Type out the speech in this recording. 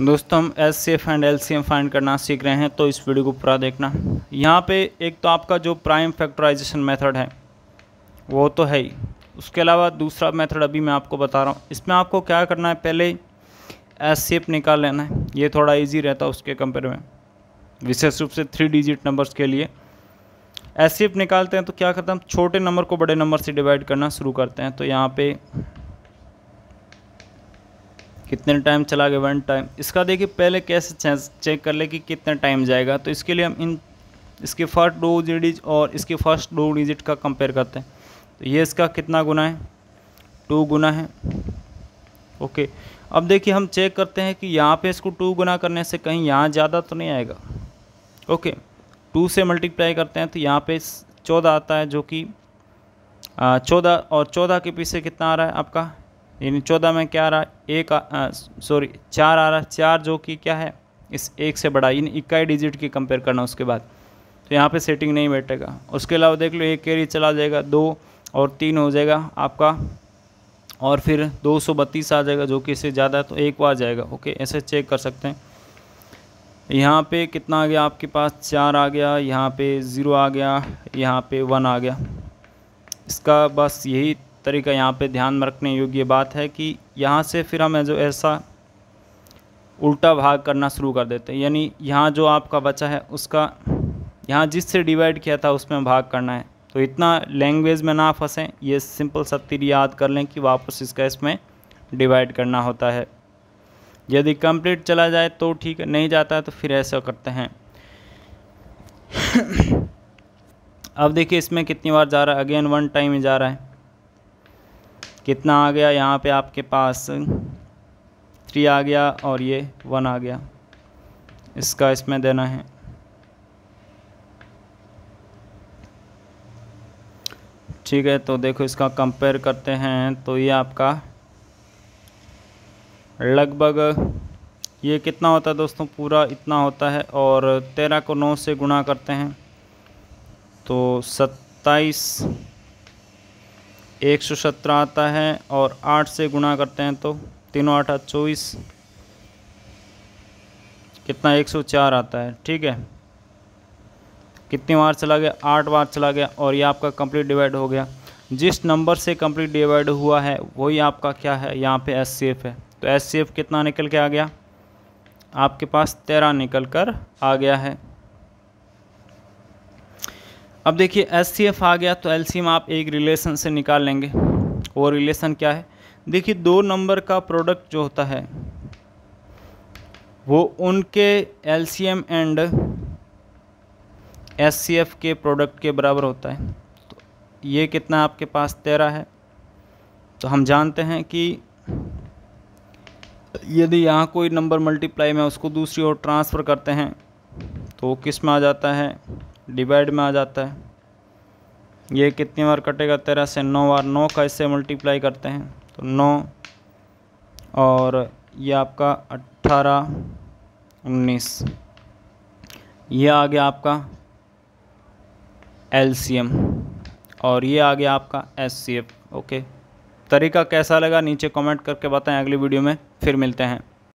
दोस्तों हम S C F and L C M find करना सीख रहे हैं तो इस वीडियो को पूरा देखना यहाँ पे एक तो आपका जो प्राइम फैक्टराइजेशन मेथड है वो तो है ही उसके अलावा दूसरा मेथड अभी मैं आपको बता रहा हूँ इसमें आपको क्या करना है पहले एस सी एफ निकाल लेना है ये थोड़ा इजी रहता है उसके कंपेयर में विशेष रूप से थ्री डिजिट नंबर्स के लिए एस सी एफ निकालते हैं तो क्या करते हैं छोटे नंबर को बड़े नंबर से डिवाइड करना शुरू करते हैं तो यहाँ पर कितने टाइम चला गया वन टाइम इसका देखिए पहले कैसे चेक कर ले कि कितना टाइम जाएगा तो इसके लिए हम इन इसके फर्स्ट दो डिजिट और इसके फर्स्ट दो डिजिट का कंपेयर करते हैं तो ये इसका कितना गुना है टू गुना है ओके अब देखिए हम चेक करते हैं कि यहाँ पे इसको टू गुना करने से कहीं यहाँ ज़्यादा तो नहीं आएगा ओके टू से मल्टीप्लाई करते हैं तो यहाँ पे चौदह आता है जो कि चौदह और चौदह के पीछे कितना आ रहा है आपका यानी चौदह में क्या आ रहा एक सॉरी चार आ रहा चार जो कि क्या है इस एक से बड़ा यानी इक्कीस डिजिट की कंपेयर करना उसके बाद तो यहाँ पे सेटिंग नहीं बैठेगा उसके अलावा देख लो एक कैरी चला जाएगा दो और तीन हो जाएगा आपका और फिर दो सौ बत्तीस आ जाएगा जो कि इससे ज़्यादा है तो एक बार जाएगा ओके ऐसे चेक कर सकते हैं यहाँ पे कितना आ गया आपके पास चार आ गया यहाँ पे ज़ीरो आ गया यहाँ पे वन आ गया इसका बस यही तरीका यहाँ पे ध्यान में रखने योग्य बात है कि यहाँ से फिर हम जो ऐसा उल्टा भाग करना शुरू कर देते हैं यानी यहाँ जो आपका बचा है उसका यहाँ जिससे डिवाइड किया था उसमें भाग करना है तो इतना लैंग्वेज में ना फंसें ये सिंपल सत्य याद कर लें कि वापस इसका इसमें डिवाइड करना होता है यदि कंप्लीट चला जाए तो ठीक है नहीं जाता है तो फिर ऐसा करते हैं अब देखिए इसमें कितनी बार जा रहा है अगेन वन टाइम ही जा रहा है कितना आ गया यहाँ पे आपके पास थ्री आ गया और ये वन आ गया इसका इसमें देना है ठीक है तो देखो इसका कंपेयर करते हैं तो ये आपका लगभग ये कितना होता है दोस्तों पूरा इतना होता है और तेरह को नौ से गुणा करते हैं तो सत्ताईस एक सौ सत्रह आता है और आठ से गुणा करते हैं तो तीनों आठ आठ चौबीस कितना एक सौ चार आता है ठीक है कितनी बार चला गया आठ बार चला गया और ये आपका कंप्लीट डिवाइड हो गया जिस नंबर से कंप्लीट डिवाइड हुआ है वही आपका क्या है यहाँ पे एस है तो एस कितना निकल के आ गया आपके पास तेरह निकल कर आ गया है अब देखिए एस आ गया तो एल आप एक रिलेशन से निकाल लेंगे वो रिलेशन क्या है देखिए दो नंबर का प्रोडक्ट जो होता है वो उनके एल एंड एस के प्रोडक्ट के बराबर होता है तो ये कितना आपके पास तेरह है तो हम जानते हैं कि यदि यहाँ कोई नंबर मल्टीप्लाई में उसको दूसरी ओर ट्रांसफ़र करते हैं तो किस में आ जाता है डिवाइड में आ जाता है ये कितनी बार कटेगा तेरह से नौ बार नौ का इससे मल्टीप्लाई करते हैं तो नौ और ये आपका अट्ठारह उन्नीस ये आ गया आपका एल और ये आ गया आपका एससीएफ ओके तरीका कैसा लगा नीचे कमेंट करके बताएं अगली वीडियो में फिर मिलते हैं